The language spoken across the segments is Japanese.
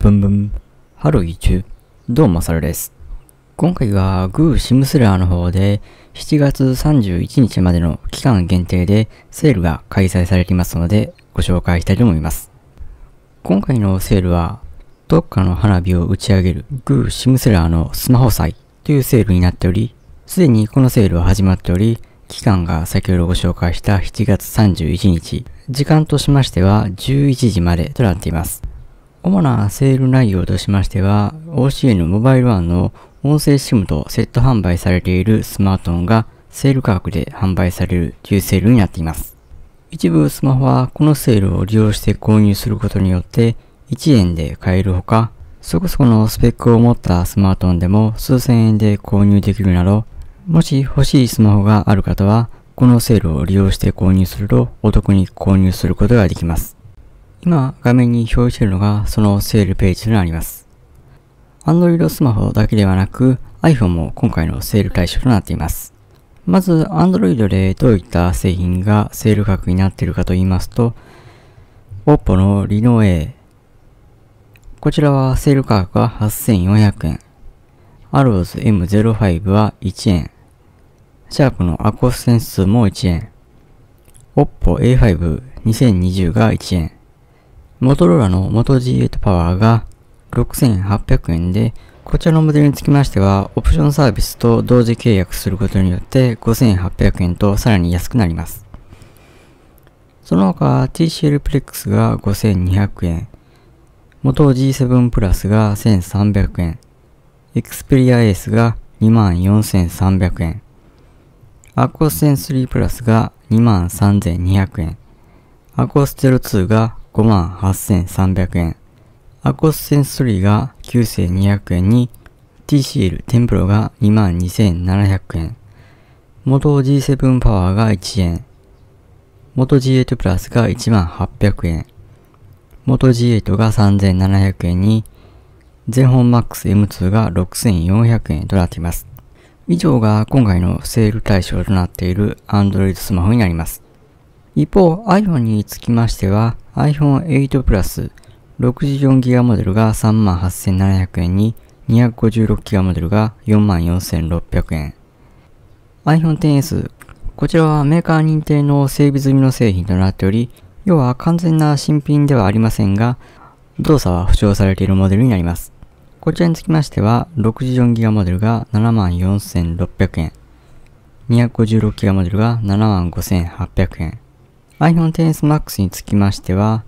ブンブン。ハロウィ o u どうも、サルです。今回は、グーシムセラーの方で、7月31日までの期間限定で、セールが開催されていますので、ご紹介したいと思います。今回のセールは、どっかの花火を打ち上げるグーシムセラーのスマホ祭というセールになっており、すでにこのセールは始まっており、期間が先ほどご紹介した7月31日、時間としましては11時までとなっています。主なセール内容としましては、o c n モバイル1の音声 SIM とセット販売されているスマートフォンがセール価格で販売されるというセールになっています。一部スマホはこのセールを利用して購入することによって1円で買えるほか、そこそこのスペックを持ったスマートフォンでも数千円で購入できるなど、もし欲しいスマホがある方は、このセールを利用して購入するとお得に購入することができます。今画面に表示しているのがそのセールページとなります。Android スマホだけではなく iPhone も今回のセール対象となっています。まず Android でどういった製品がセール価格になっているかと言いますと OPPO の Reno A こちらはセール価格は8400円 AROS M05 は1円シャープのアコースンスも1円 OPPO A5 2020が1円モトローラの Moto G8 パワーが6800円で、こちらのモデルにつきましては、オプションサービスと同時契約することによって5800円とさらに安くなります。その他 TCL プレックスが5200円、元 G7 プラスが1300円、Xperia Ace が24300円、アコース10 3プラスが23200円、アコース02が5万8300円。アコスセンス3が9200円に、TCL テン Pro が2万2700円。元 G7 パワーが1円。元 G8 プラスが1万800円。元 G8 が3700円に、全本 MAXM2 が6400円となっています。以上が今回のセール対象となっている Android スマホになります。一方 iPhone につきましては iPhone8 プラス 64GB モデルが38,700円に 256GB モデルが44,600円 iPhone XS こちらはメーカー認定の整備済みの製品となっており要は完全な新品ではありませんが動作は保証されているモデルになりますこちらにつきましては 64GB モデルが74,600円 256GB モデルが75,800円 i p h o n e x s Max につきましては、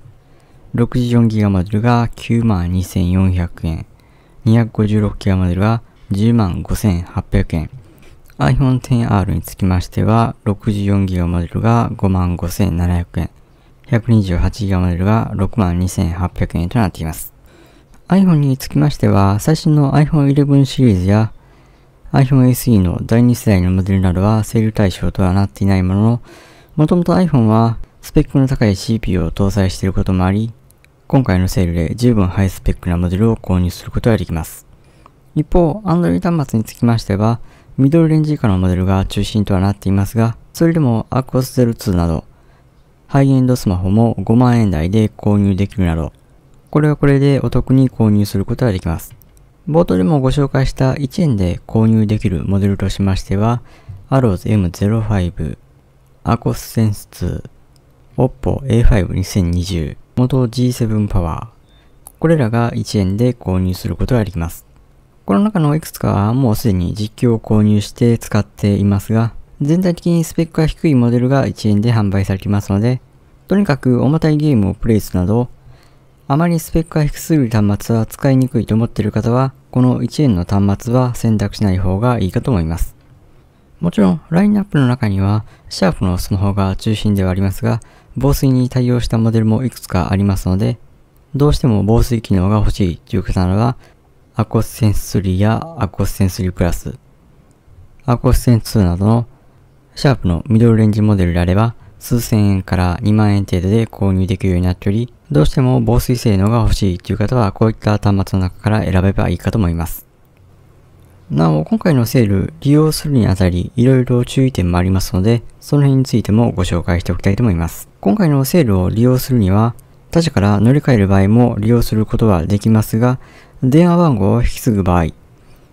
64GB モデルが92,400円、256GB モデルが105,800円、iPhone XR につきましては、64GB モデルが55,700円、128GB モデルが62,800円となっています。iPhone につきましては、最新の iPhone 11シリーズや iPhone SE の第2世代のモデルなどはセール対象とはなっていないものの、もともと iPhone はスペックの高い CPU を搭載していることもあり、今回のセールで十分ハイスペックなモデルを購入することができます。一方、Android 端末につきましては、ミドルレンジ以下のモデルが中心とはなっていますが、それでも ArcOS02 など、ハイエンドスマホも5万円台で購入できるなど、これはこれでお得に購入することができます。冒頭でもご紹介した1円で購入できるモデルとしましては、Arrows M05、アーコスセンス2、OPPO A52020、元 G7 パワー。これらが1円で購入することができます。この中のいくつかはもうすでに実機を購入して使っていますが、全体的にスペックが低いモデルが1円で販売されていますので、とにかく重たいゲームをプレイするなど、あまりスペックが低すぎる端末は使いにくいと思っている方は、この1円の端末は選択しない方がいいかと思います。もちろん、ラインナップの中には、シャープのスマホが中心ではありますが、防水に対応したモデルもいくつかありますので、どうしても防水機能が欲しいという方ならば、アコスセンス3やアコスセンス3プラス、アコスセンス2などのシャープのミドルレンジモデルであれば、数千円から2万円程度で購入できるようになっており、どうしても防水性能が欲しいという方は、こういった端末の中から選べばいいかと思います。なお、今回のセール、利用するにあたり、いろいろ注意点もありますので、その辺についてもご紹介しておきたいと思います。今回のセールを利用するには、他社から乗り換える場合も利用することはできますが、電話番号を引き継ぐ場合、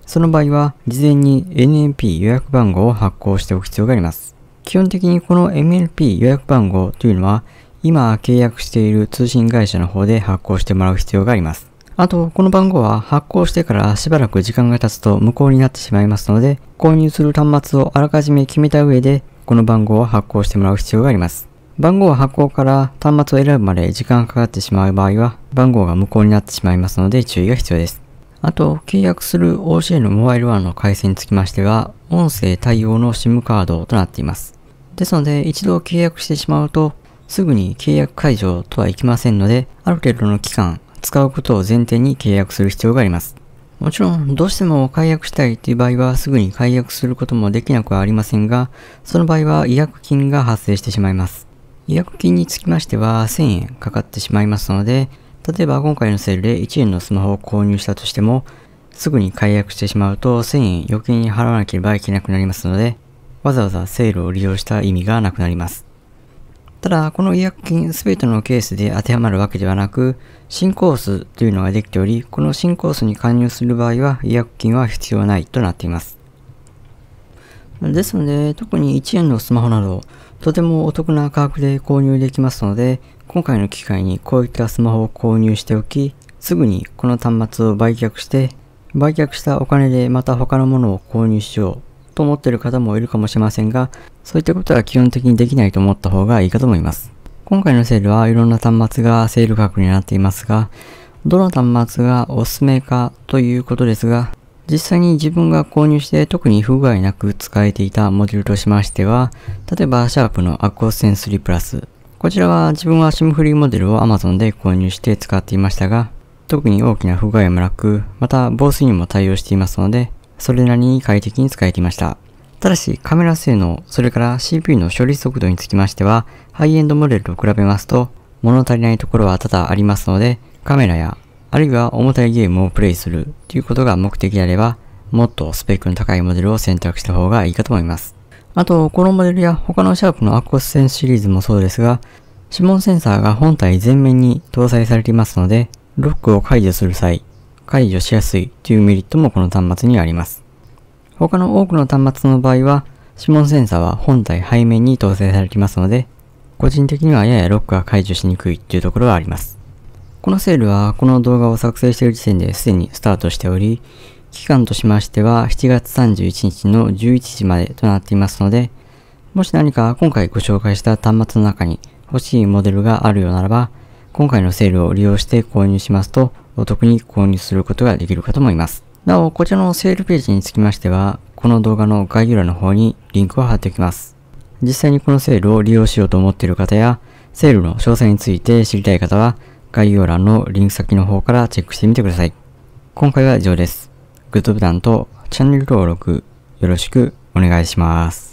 その場合は事前に NMP 予約番号を発行しておく必要があります。基本的にこの MLP 予約番号というのは、今契約している通信会社の方で発行してもらう必要があります。あと、この番号は発行してからしばらく時間が経つと無効になってしまいますので、購入する端末をあらかじめ決めた上で、この番号を発行してもらう必要があります。番号は発行から端末を選ぶまで時間がかかってしまう場合は、番号が無効になってしまいますので注意が必要です。あと、契約する OCA のモバイルワンの回線につきましては、音声対応の SIM カードとなっています。ですので、一度契約してしまうと、すぐに契約解除とはいきませんので、ある程度の期間、使うことを前提に契約する必要があります。もちろん、どうしても解約したいという場合はすぐに解約することもできなくはありませんが、その場合は違約金が発生してしまいます。違約金につきましては1000円かかってしまいますので、例えば今回のセールで1円のスマホを購入したとしても、すぐに解約してしまうと1000円余計に払わなければいけなくなりますので、わざわざセールを利用した意味がなくなります。ただ、この違約金全てのケースで当てはまるわけではなく、新コースというのができており、この新コースに加入する場合は違約金は必要ないとなっています。ですので、特に1円のスマホなど、とてもお得な価格で購入できますので、今回の機会にこういったスマホを購入しておき、すぐにこの端末を売却して、売却したお金でまた他のものを購入しようと思ってる方もいるかもしれませんが、そういったことは基本的にできないと思った方がいいかと思います。今回のセールはいろんな端末がセール価格になっていますが、どの端末がおすすめかということですが、実際に自分が購入して特に不具合なく使えていたモデルとしましては、例えばシャープのアクオス10 3プラス。こちらは自分は SIM フリーモデルを Amazon で購入して使っていましたが、特に大きな不具合もなく、また防水にも対応していますので、それなりに快適に使えていました。ただしカメラ性能、それから CPU の処理速度につきましては、ハイエンドモデルと比べますと、物足りないところは多々ありますので、カメラや、あるいは重たいゲームをプレイするということが目的であれば、もっとスペックの高いモデルを選択した方がいいかと思います。あと、このモデルや他のシャープのアクオスセンシリーズもそうですが、指紋センサーが本体全面に搭載されていますので、ロックを解除する際、解除しやすいというメリットもこの端末にあります。他の多くの端末の場合は、指紋センサーは本体背面に搭載されていますので、個人的にはややロックが解除しにくいというところはあります。このセールはこの動画を作成している時点ですでにスタートしており、期間としましては7月31日の11時までとなっていますので、もし何か今回ご紹介した端末の中に欲しいモデルがあるようならば、今回のセールを利用して購入しますと、お得に購入することができるかと思います。なお、こちらのセールページにつきましては、この動画の概要欄の方にリンクを貼っておきます。実際にこのセールを利用しようと思っている方や、セールの詳細について知りたい方は、概要欄のリンク先の方からチェックしてみてください。今回は以上です。グッドボタンとチャンネル登録よろしくお願いします。